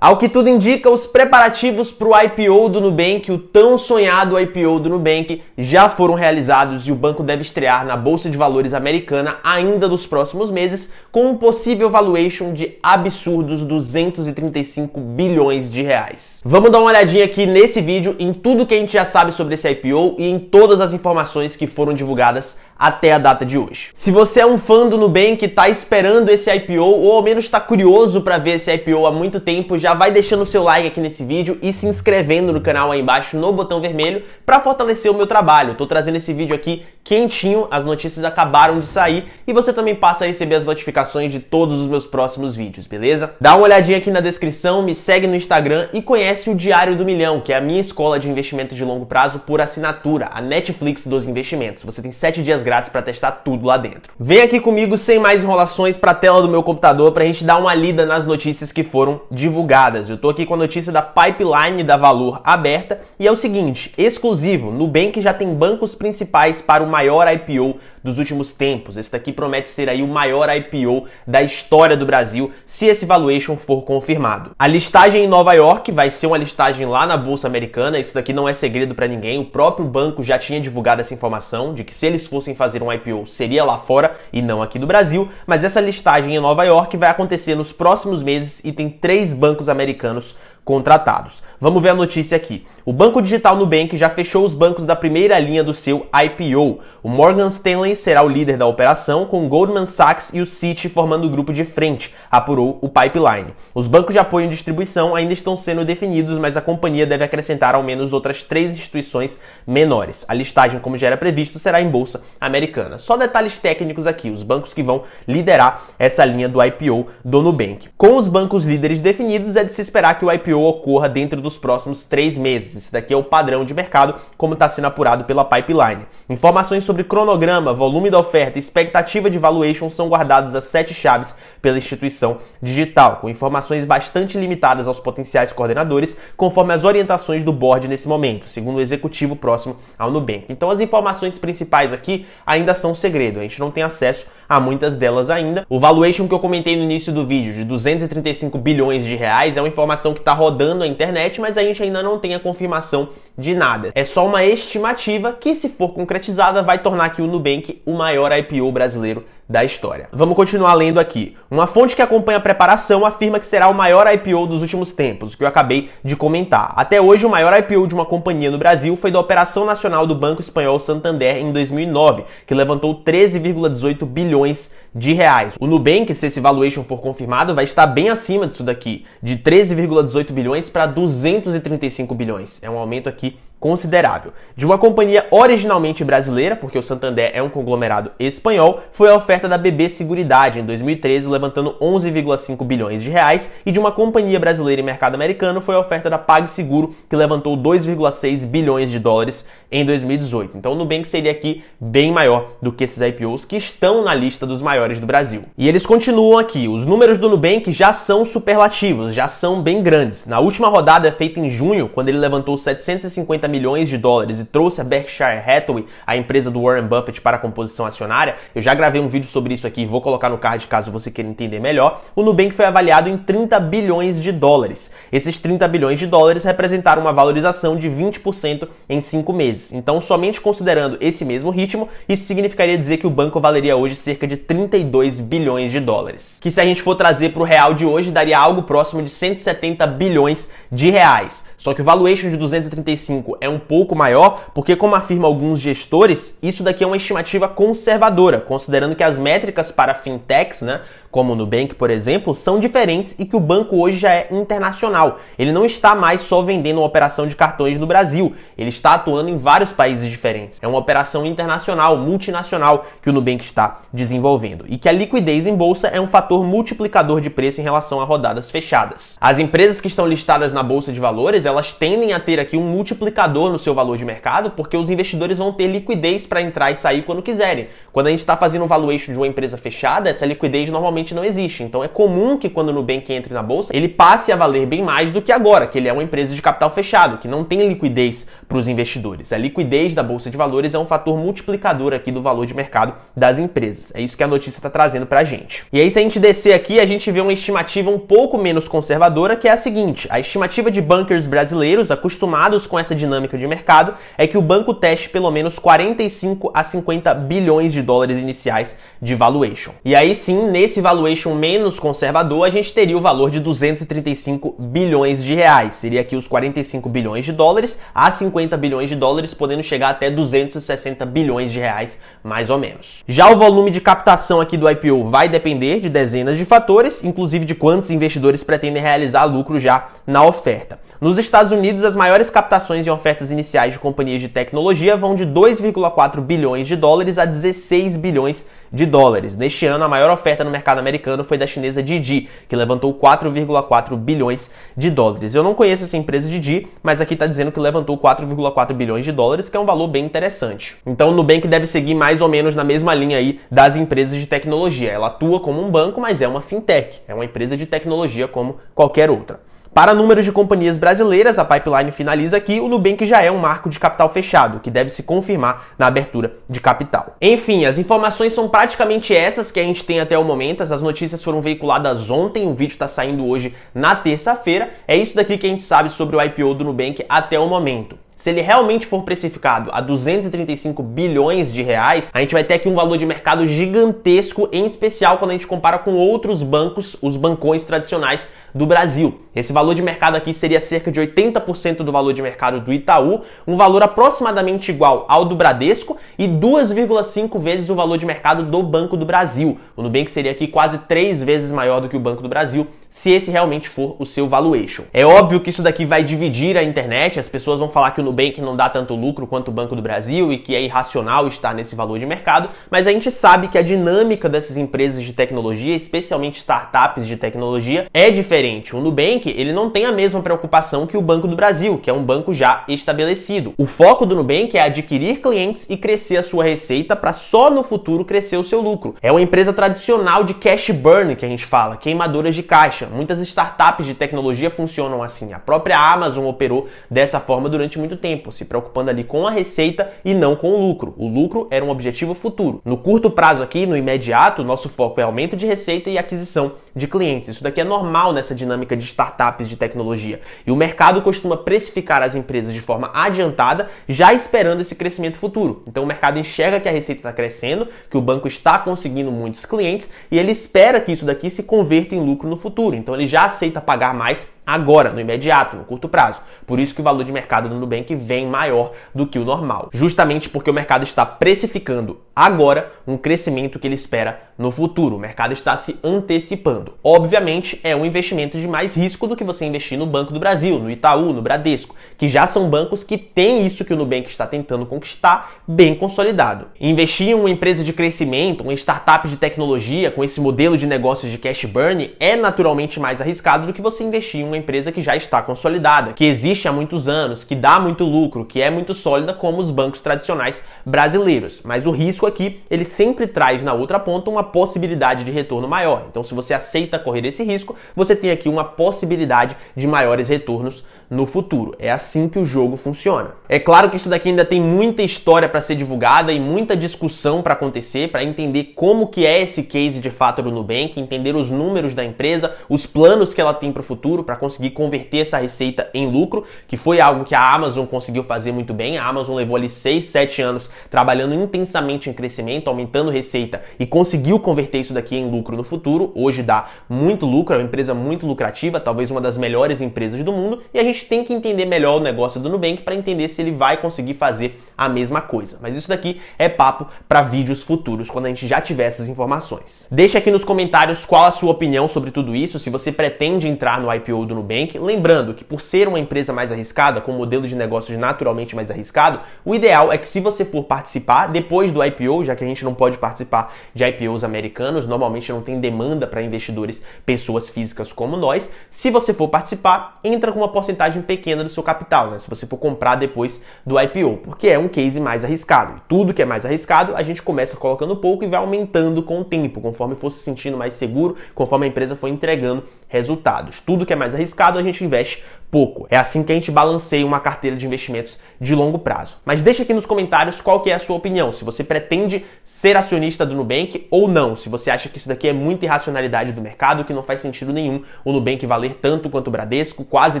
Ao que tudo indica, os preparativos para o IPO do Nubank, o tão sonhado IPO do Nubank, já foram realizados e o banco deve estrear na Bolsa de Valores americana ainda nos próximos meses, com um possível valuation de absurdos 235 bilhões de reais. Vamos dar uma olhadinha aqui nesse vídeo em tudo que a gente já sabe sobre esse IPO e em todas as informações que foram divulgadas até a data de hoje. Se você é um fã do Nubank, está esperando esse IPO ou ao menos está curioso para ver esse IPO há muito tempo, já já vai deixando o seu like aqui nesse vídeo e se inscrevendo no canal aí embaixo no botão vermelho para fortalecer o meu trabalho. Tô trazendo esse vídeo aqui quentinho, as notícias acabaram de sair e você também passa a receber as notificações de todos os meus próximos vídeos, beleza? Dá uma olhadinha aqui na descrição, me segue no Instagram e conhece o Diário do Milhão, que é a minha escola de investimento de longo prazo por assinatura, a Netflix dos investimentos. Você tem 7 dias grátis para testar tudo lá dentro. Vem aqui comigo sem mais enrolações para a tela do meu computador para a gente dar uma lida nas notícias que foram divulgadas eu tô aqui com a notícia da pipeline da Valor aberta e é o seguinte, exclusivo, Nubank já tem bancos principais para o maior IPO dos últimos tempos. Esse daqui promete ser aí o maior IPO da história do Brasil, se esse valuation for confirmado. A listagem em Nova York vai ser uma listagem lá na bolsa americana, isso daqui não é segredo para ninguém. O próprio banco já tinha divulgado essa informação de que se eles fossem fazer um IPO, seria lá fora e não aqui do Brasil, mas essa listagem em Nova York vai acontecer nos próximos meses e tem três bancos americanos contratados. Vamos ver a notícia aqui. O banco digital Nubank já fechou os bancos da primeira linha do seu IPO. O Morgan Stanley será o líder da operação, com o Goldman Sachs e o Citi formando o grupo de frente, apurou o Pipeline. Os bancos de apoio e distribuição ainda estão sendo definidos, mas a companhia deve acrescentar ao menos outras três instituições menores. A listagem, como já era previsto, será em bolsa americana. Só detalhes técnicos aqui, os bancos que vão liderar essa linha do IPO do Nubank. Com os bancos líderes definidos, é de se esperar que o IPO ocorra dentro do dos próximos três meses. Isso daqui é o padrão de mercado, como está sendo apurado pela pipeline. Informações sobre cronograma, volume da oferta e expectativa de valuation são guardados às sete chaves pela instituição digital, com informações bastante limitadas aos potenciais coordenadores, conforme as orientações do board nesse momento, segundo o executivo próximo ao Nubank. Então as informações principais aqui ainda são segredo, a gente não tem acesso a muitas delas ainda. O valuation que eu comentei no início do vídeo, de 235 bilhões de reais, é uma informação que está rodando na internet, mas a gente ainda não tem a confirmação de nada. É só uma estimativa que, se for concretizada, vai tornar aqui o Nubank o maior IPO brasileiro da história. Vamos continuar lendo aqui. Uma fonte que acompanha a preparação afirma que será o maior IPO dos últimos tempos, o que eu acabei de comentar. Até hoje, o maior IPO de uma companhia no Brasil foi da operação nacional do Banco Espanhol Santander em 2009, que levantou 13,18 bilhões de reais. O Nubank, se esse valuation for confirmado, vai estar bem acima disso daqui, de 13,18 bilhões para 235 bilhões. É um aumento aqui considerável. De uma companhia originalmente brasileira, porque o Santander é um conglomerado espanhol, foi a oferta da BB Seguridade em 2013, levantando 11,5 bilhões de reais, e de uma companhia brasileira em mercado americano foi a oferta da PagSeguro, que levantou 2,6 bilhões de dólares em 2018. Então o Nubank seria aqui bem maior do que esses IPOs que estão na lista dos maiores do Brasil. E eles continuam aqui. Os números do Nubank já são superlativos, já são bem grandes. Na última rodada feita em junho, quando ele levantou 750 milhões de dólares e trouxe a Berkshire Hathaway, a empresa do Warren Buffett, para a composição acionária, eu já gravei um vídeo sobre isso aqui, vou colocar no card caso você queira entender melhor, o Nubank foi avaliado em 30 bilhões de dólares. Esses 30 bilhões de dólares representaram uma valorização de 20% em 5 meses. Então, somente considerando esse mesmo ritmo, isso significaria dizer que o banco valeria hoje cerca de 32 bilhões de dólares. Que se a gente for trazer para o real de hoje, daria algo próximo de 170 bilhões de reais. Só que o valuation de 235 é um pouco maior, porque, como afirma alguns gestores, isso daqui é uma estimativa conservadora, considerando que as métricas para fintechs, né, como o Nubank, por exemplo, são diferentes e que o banco hoje já é internacional. Ele não está mais só vendendo uma operação de cartões no Brasil, ele está atuando em vários países diferentes. É uma operação internacional, multinacional que o Nubank está desenvolvendo. E que a liquidez em bolsa é um fator multiplicador de preço em relação a rodadas fechadas. As empresas que estão listadas na bolsa de valores, elas tendem a ter aqui um multiplicador no seu valor de mercado, porque os investidores vão ter liquidez para entrar e sair quando quiserem. Quando a gente está fazendo um valuation de uma empresa fechada, essa liquidez normalmente não existe. Então é comum que quando o Nubank entre na bolsa, ele passe a valer bem mais do que agora, que ele é uma empresa de capital fechado, que não tem liquidez para os investidores. A liquidez da bolsa de valores é um fator multiplicador aqui do valor de mercado das empresas. É isso que a notícia está trazendo para a gente. E aí, se a gente descer aqui, a gente vê uma estimativa um pouco menos conservadora, que é a seguinte: a estimativa de bankers brasileiros, acostumados com essa dinâmica de mercado, é que o banco teste pelo menos 45 a 50 bilhões de dólares iniciais de valuation. E aí sim, nesse valuation menos conservador, a gente teria o valor de 235 bilhões de reais. Seria aqui os 45 bilhões de dólares a 50 bilhões de dólares, podendo chegar até 260 bilhões de reais, mais ou menos. Já o volume de captação aqui do IPO vai depender de dezenas de fatores, inclusive de quantos investidores pretendem realizar lucro já na oferta. Nos Estados Unidos, as maiores captações e ofertas iniciais de companhias de tecnologia vão de 2,4 bilhões de dólares a 16 bilhões de dólares. Neste ano, a maior oferta no mercado americano foi da chinesa Didi, que levantou 4,4 bilhões de dólares. Eu não conheço essa empresa Didi, mas aqui está dizendo que levantou 4,4 bilhões de dólares, que é um valor bem interessante. Então, o Nubank deve seguir mais ou menos na mesma linha aí das empresas de tecnologia. Ela atua como um banco, mas é uma fintech, é uma empresa de tecnologia como qualquer outra. Para números de companhias brasileiras, a pipeline finaliza aqui, o Nubank já é um marco de capital fechado, que deve se confirmar na abertura de capital. Enfim, as informações são praticamente essas que a gente tem até o momento. As notícias foram veiculadas ontem, o vídeo está saindo hoje na terça-feira. É isso daqui que a gente sabe sobre o IPO do Nubank até o momento. Se ele realmente for precificado a 235 bilhões de reais, a gente vai ter aqui um valor de mercado gigantesco, em especial quando a gente compara com outros bancos, os bancões tradicionais do Brasil. Esse valor de mercado aqui seria cerca de 80% do valor de mercado do Itaú, um valor aproximadamente igual ao do Bradesco e 2,5 vezes o valor de mercado do Banco do Brasil. O Nubank seria aqui quase 3 vezes maior do que o Banco do Brasil, se esse realmente for o seu valuation. É óbvio que isso daqui vai dividir a internet, as pessoas vão falar que o Nubank não dá tanto lucro quanto o Banco do Brasil e que é irracional estar nesse valor de mercado, mas a gente sabe que a dinâmica dessas empresas de tecnologia, especialmente startups de tecnologia, é diferente. O Nubank, ele não tem a mesma preocupação que o Banco do Brasil, que é um banco já estabelecido. O foco do Nubank é adquirir clientes e crescer a sua receita para só no futuro crescer o seu lucro. É uma empresa tradicional de cash burn que a gente fala, queimadoras de caixa. Muitas startups de tecnologia funcionam assim. A própria Amazon operou dessa forma durante muito tempo, se preocupando ali com a receita e não com o lucro. O lucro era um objetivo futuro. No curto prazo aqui, no imediato, nosso foco é aumento de receita e aquisição de clientes. Isso daqui é normal nessa dinâmica de startups de tecnologia. E o mercado costuma precificar as empresas de forma adiantada, já esperando esse crescimento futuro. Então o mercado enxerga que a receita está crescendo, que o banco está conseguindo muitos clientes e ele espera que isso daqui se converta em lucro no futuro. Então ele já aceita pagar mais agora, no imediato, no curto prazo. Por isso que o valor de mercado do Nubank vem maior do que o normal, justamente porque o mercado está precificando agora um crescimento que ele espera no futuro. O mercado está se antecipando comprando. Obviamente, é um investimento de mais risco do que você investir no Banco do Brasil, no Itaú, no Bradesco, que já são bancos que têm isso que o Nubank está tentando conquistar bem consolidado. Investir em uma empresa de crescimento, uma startup de tecnologia com esse modelo de negócios de cash burn é naturalmente mais arriscado do que você investir em uma empresa que já está consolidada, que existe há muitos anos, que dá muito lucro, que é muito sólida como os bancos tradicionais brasileiros. Mas o risco aqui, ele sempre traz na outra ponta uma possibilidade de retorno maior. Então, se você aceita correr esse risco, você tem aqui uma possibilidade de maiores retornos no futuro. É assim que o jogo funciona. É claro que isso daqui ainda tem muita história para ser divulgada e muita discussão para acontecer para entender como que é esse case de fato do Nubank, entender os números da empresa, os planos que ela tem para o futuro para conseguir converter essa receita em lucro, que foi algo que a Amazon conseguiu fazer muito bem. A Amazon levou ali 6, 7 anos trabalhando intensamente em crescimento, aumentando receita e conseguiu converter isso daqui em lucro no futuro. Hoje dá muito lucro, é uma empresa muito lucrativa, talvez uma das melhores empresas do mundo, e a gente gente tem que entender melhor o negócio do Nubank para entender se ele vai conseguir fazer a mesma coisa. Mas isso daqui é papo para vídeos futuros, quando a gente já tiver essas informações. Deixa aqui nos comentários qual a sua opinião sobre tudo isso, se você pretende entrar no IPO do Nubank. Lembrando que por ser uma empresa mais arriscada, com um modelo de negócios naturalmente mais arriscado, o ideal é que se você for participar depois do IPO, já que a gente não pode participar de IPOs americanos, normalmente não tem demanda para investidores, pessoas físicas como nós. Se você for participar, entra com uma porcentagem porcentagem pequena do seu capital, né? Se você for comprar depois do IPO, porque é um case mais arriscado. E tudo que é mais arriscado, a gente começa colocando pouco e vai aumentando com o tempo, conforme for se sentindo mais seguro, conforme a empresa foi entregando resultados. Tudo que é mais arriscado a gente investe pouco. É assim que a gente balanceia uma carteira de investimentos de longo prazo. Mas deixa aqui nos comentários qual que é a sua opinião, se você pretende ser acionista do Nubank ou não, se você acha que isso daqui é muita irracionalidade do mercado, que não faz sentido nenhum o Nubank valer tanto quanto o Bradesco, quase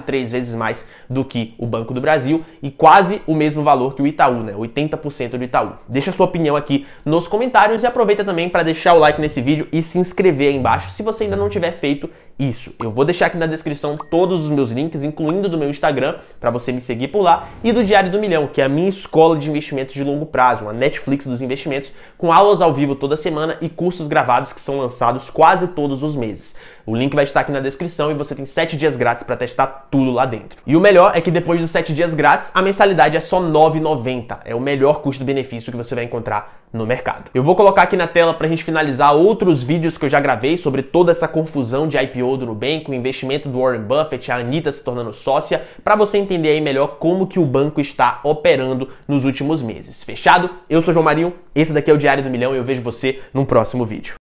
três vezes mais do que o Banco do Brasil e quase o mesmo valor que o Itaú, né? 80% do Itaú. Deixa a sua opinião aqui nos comentários e aproveita também para deixar o like nesse vídeo e se inscrever aí embaixo se você ainda não tiver feito isso. Eu vou deixar aqui na descrição todos os meus links, incluindo do meu Instagram, para você me seguir por lá, e do Diário do Milhão, que é a minha escola de investimentos de longo prazo, uma Netflix dos investimentos, com aulas ao vivo toda semana e cursos gravados que são lançados quase todos os meses. O link vai estar aqui na descrição e você tem 7 dias grátis para testar tudo lá dentro. E o melhor é que depois dos 7 dias grátis, a mensalidade é só R$ 9,90. É o melhor custo-benefício que você vai encontrar no mercado. Eu vou colocar aqui na tela para a gente finalizar outros vídeos que eu já gravei sobre toda essa confusão de IPO do Nubank, o investimento do Warren Buffett, a Anitta se tornando sócia, para você entender aí melhor como que o banco está operando nos últimos meses. Fechado? Eu sou João Marinho, esse daqui é o Diário do Milhão e eu vejo você num próximo vídeo.